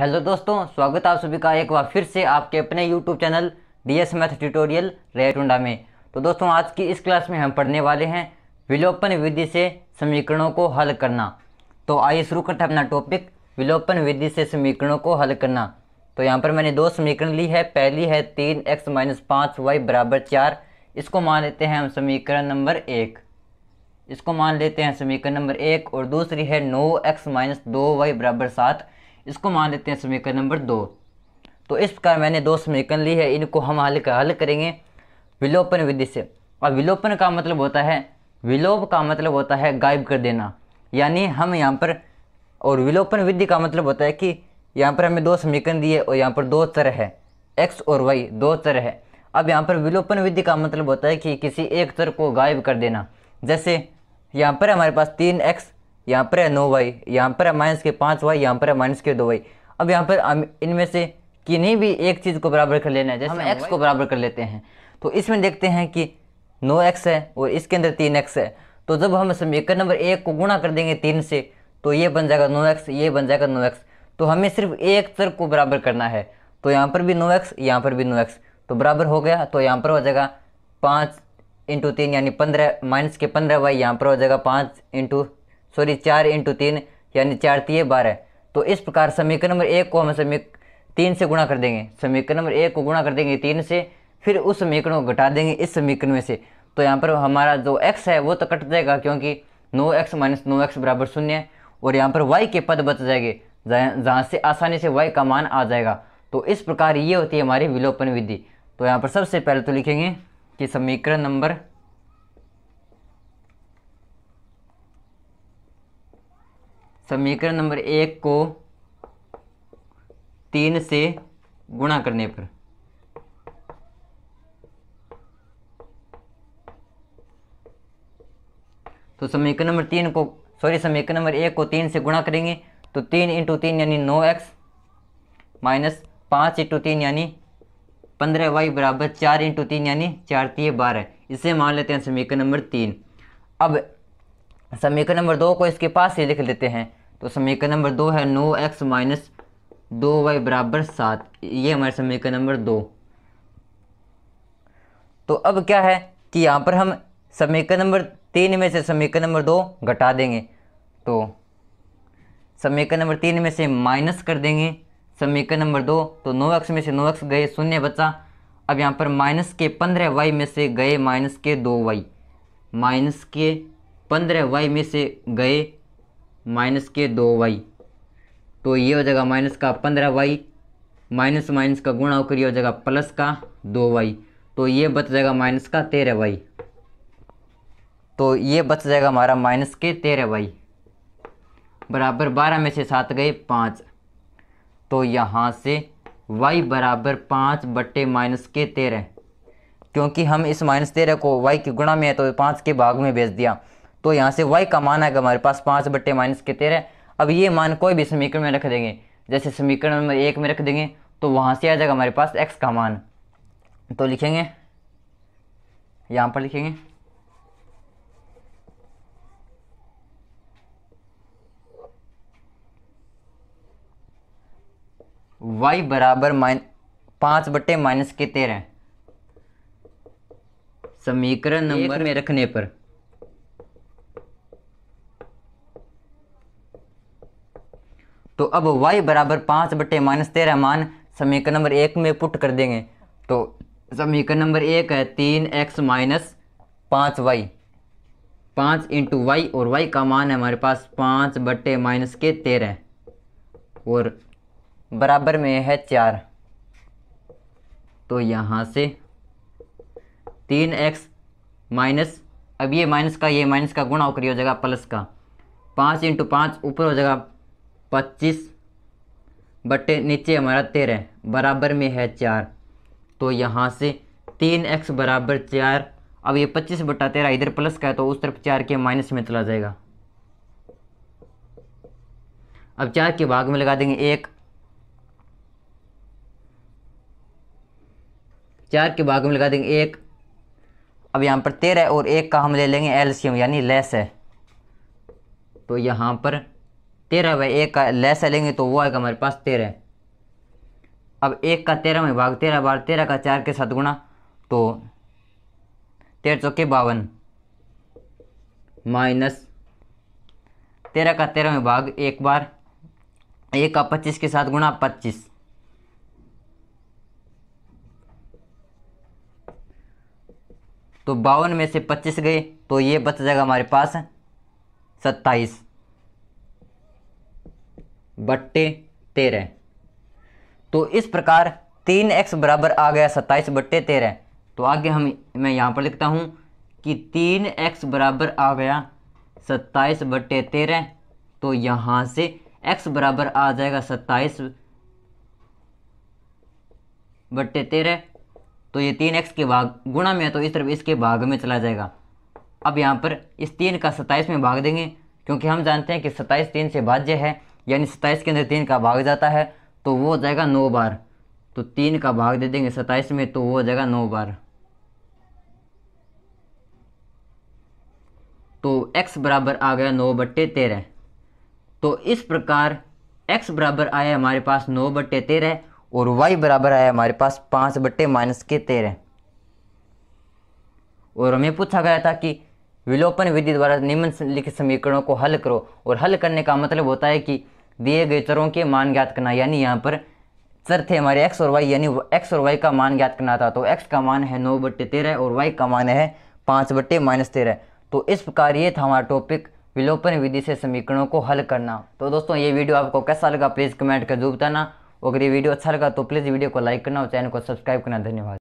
hello दोस्तों स्वागत आप सभी का एक बार फिर से आपके अपने YouTube channel D S math tutorial रेटुंडा में तो दोस्तों आज की इस क्लास में हम पढ़ने वाले हैं विलोपन विधि से समीकरणों को हल करना तो आइए शुरू करते हैं अपना टॉपिक विलोपन विधि से समीकरणों को हल करना तो यहाँ पर मैंने दो समीकरण ली है पहली है तीन एक्स माइनस पाँच वाई बराबर चार इसको मान लेते हैं हम समीकरण नंबर एक इसको मान लेते हैं समीकरण नंबर एक और दूसरी है नौ एक्स माइनस दो वाई बराबर सात इसको मान लेते हैं समीकरण नंबर दो तो इस प्रकार मैंने दो समीकरण ली है इनको हम हल कर हल करेंगे विलोपन विधि से और विलोपन का मतलब होता है विलोप का मतलब होता है गायब कर देना यानी हम यहाँ पर और विलोपन विधि का मतलब होता है कि यहाँ पर हमें दो समीकरण दिए और यहाँ पर दो चर है एक्स और वाई दो चर है अब यहाँ पर विलोपन विधि का मतलब होता है कि किसी एक तर को गायब कर देना जैसे यहाँ पर हमारे पास तीन एक्स यहाँ पर है नो वाई यहाँ पर है माइनस के पाँच वाई यहाँ पर है माइनस के दो वाई अब यहाँ पर इनमें से किन्हीं भी एक चीज़ को बराबर कर लेना है जैसे हम एक्स को बराबर कर लेते हैं तो इसमें देखते हैं कि नो एक्स है और इसके अंदर तीन एक्स है तो जब हम समीकरण नंबर एक को गुणा कर देंगे तीन से तो ये बन जाएगा नो एक्स ये बन जाएगा नो एक्स तो हमें सिर्फ एक चर को बराबर करना है तो यहाँ पर भी नो एक्स यहाँ पर भी नो एक्स तो बराबर हो गया तो यहाँ पर हो जाएगा पाँच इंटू तीन यानी पंद्रह माइनस के पंद्रह वाई यहाँ पर हो जाएगा पाँच इंटू सॉरी चार इंटू तीन यानी चार तीय बारह तो इस प्रकार समीकरण नंबर एक को हम समीक तीन से गुणा कर देंगे समीकरण नंबर एक को गुणा कर देंगे तीन से फिर उस समीकरण को घटा देंगे इस समीकरण में से तो यहाँ पर हमारा जो एक्स है वो तो कट जाएगा क्योंकि नो एक्स माइनस नो एक्स बराबर शून्य है और यहाँ पर वाई के पद बच जाएंगे जहाँ से आसानी से वाई का मान आ जाएगा तो इस प्रकार ये होती है हमारी विलोपन विधि तो यहाँ पर सबसे पहले तो लिखेंगे कि समीकरण नंबर समीकरण नंबर एक को तीन से गुणा करने पर तो समीकरण नंबर तीन को सॉरी समीकरण नंबर एक को तीन से गुणा करेंगे तो तीन इंटू तीन यानी नौ एक्स माइनस पाँच इंटू तीन यानी पंद्रह वाई बराबर चार इंटू तीन यानी चार तीय बारह इसे मान लेते हैं समीकरण नंबर तीन अब समीकरण नंबर दो को इसके पास से लिख लेते हैं तो समीकरण नंबर दो है नो एक्स माइनस दो वाई बराबर सात ये हमारे समीकरण नंबर दो तो अब क्या है कि यहाँ पर हम समीकरण नंबर तीन में से समीकरण नंबर दो घटा देंगे तो समीकरण नंबर तीन में से माइनस कर देंगे समीकरण नंबर दो तो नो एक्स में से नो एक्स गए शून्य बचा अब यहाँ पर माइनस के पंद्रह वाई में से गए माइनस के दो वाई माइनस के पंद्रह वाई में से गए माइनस के दो वाई तो ये हो जाएगा माइनस का पंद्रह वाई माइनस माइनस का गुणा होकर ये हो जाएगा प्लस का दो वाई तो ये बच जाएगा माइनस का तेरह वाई तो ये बच जाएगा हमारा माइनस के तेरह वाई बराबर बारह में से सात गए पाँच तो यहाँ से y बराबर पाँच बट्टे माइनस के तेरह क्योंकि हम इस माइनस तेरह को y के गुणा में है तो पाँच के भाग में भेज दिया तो यहाँ से वाई का मान आएगा हमारे पास पाँच बट्टे माइनस के तेरह अब ये मान कोई भी समीकरण में रख देंगे जैसे समीकरण नंबर एक में रख देंगे तो वहाँ से आ जाएगा हमारे पास एक्स का मान तो लिखेंगे यहाँ पर लिखेंगे y बराबर माइन पाँच बट्टे माइनस के तेरह समीकरण नंबर में रखने पर तो अब y बराबर पाँच बटे माइनस तेरह मान समीकरण नंबर एक में पुट कर देंगे तो समीकरण नंबर एक है तीन एक्स माइनस पाँच वाई पाँच इंटू वाई और वाई का मान है हमारे पास पाँच बटे माइनस के तेरह और बराबर में है चार तो यहाँ से तीन एक्स माइनस अब ये माइनस का ये माइनस का गुणा होकर हो जाएगा प्लस का पाँच इंटू पाँच ऊपर हो जाएगा पच्चीस बटे नीचे हमारा तेरह बराबर में है चार तो यहाँ से तीन एक्स बराबर चार अब ये पच्चीस बटा तेरह इधर प्लस का है तो उस तरफ चार के माइनस में चला जाएगा अब चार के भाग में लगा देंगे एक चार के भाग में लगा देंगे एक अब यहाँ पर तेरह और एक का हम ले लेंगे एलसीएम यानी लेस है तो यहाँ पर तेरह बाई एक का लेस लेंगे तो वो आएगा हमारे पास तेरह अब एक का तेरह में भाग तेरह बार तेरह का चार के साथ गुणा तो तेरह चौके बावन माइनस तेरह का तेरह में भाग एक बार एक का पच्चीस के साथ गुणा पच्चीस तो बावन में से पच्चीस गए तो ये बच जाएगा हमारे पास सत्ताईस बट्टे तेरह तो इस प्रकार तीन एक्स बराबर आ गया सत्ताईस बट्टे तेरह तो आगे हम मैं यहाँ पर लिखता हूँ कि तीन एक्स बराबर आ गया सत्ताईस बट्टे तेरह तो यहाँ से एक्स बराबर आ जाएगा सत्ताईस बट्टे तेरह तो ये तीन एक्स के भाग गुणा में है तो इस तरफ इसके भाग में चला जाएगा अब यहाँ पर इस तीन का सत्ताईस में भाग देंगे क्योंकि हम जानते हैं कि सत्ताईस तीन से भाज्य है यानी सत्ताईस के अंदर तीन का भाग जाता है तो वो हो जाएगा नौ बार तो तीन का भाग दे देंगे सत्ताईस में तो वो हो जाएगा नौ बार तो x बराबर आ गया नौ बट्टे तेरह तो इस प्रकार x बराबर आया हमारे पास नौ बट्टे तेरह और y बराबर आया हमारे पास पाँच बट्टे माइनस के तेरह और हमें पूछा गया था कि विलोपन विधि द्वारा निम्नलिखित समीकरणों को हल करो और हल करने का मतलब होता है कि दिए गए चरों के मान ज्ञात करना यानी यहाँ पर चर थे हमारे एक्स और वाई यानी एक्स और वाई का मान ज्ञात करना था तो एक्स का मान है नौ बट्टे तेरह और वाई का मान है पाँच बट्टे माइनस तेरह तो इस प्रकार ये था हमारा टॉपिक विलोपन विधि से समीकरणों को हल करना तो दोस्तों ये वीडियो आपको कैसा लगा प्लीज़ कमेंट कर जो बताना अगर ये वीडियो अच्छा लगा तो प्लीज़ वीडियो को लाइक करना और चैनल को सब्सक्राइब करना धन्यवाद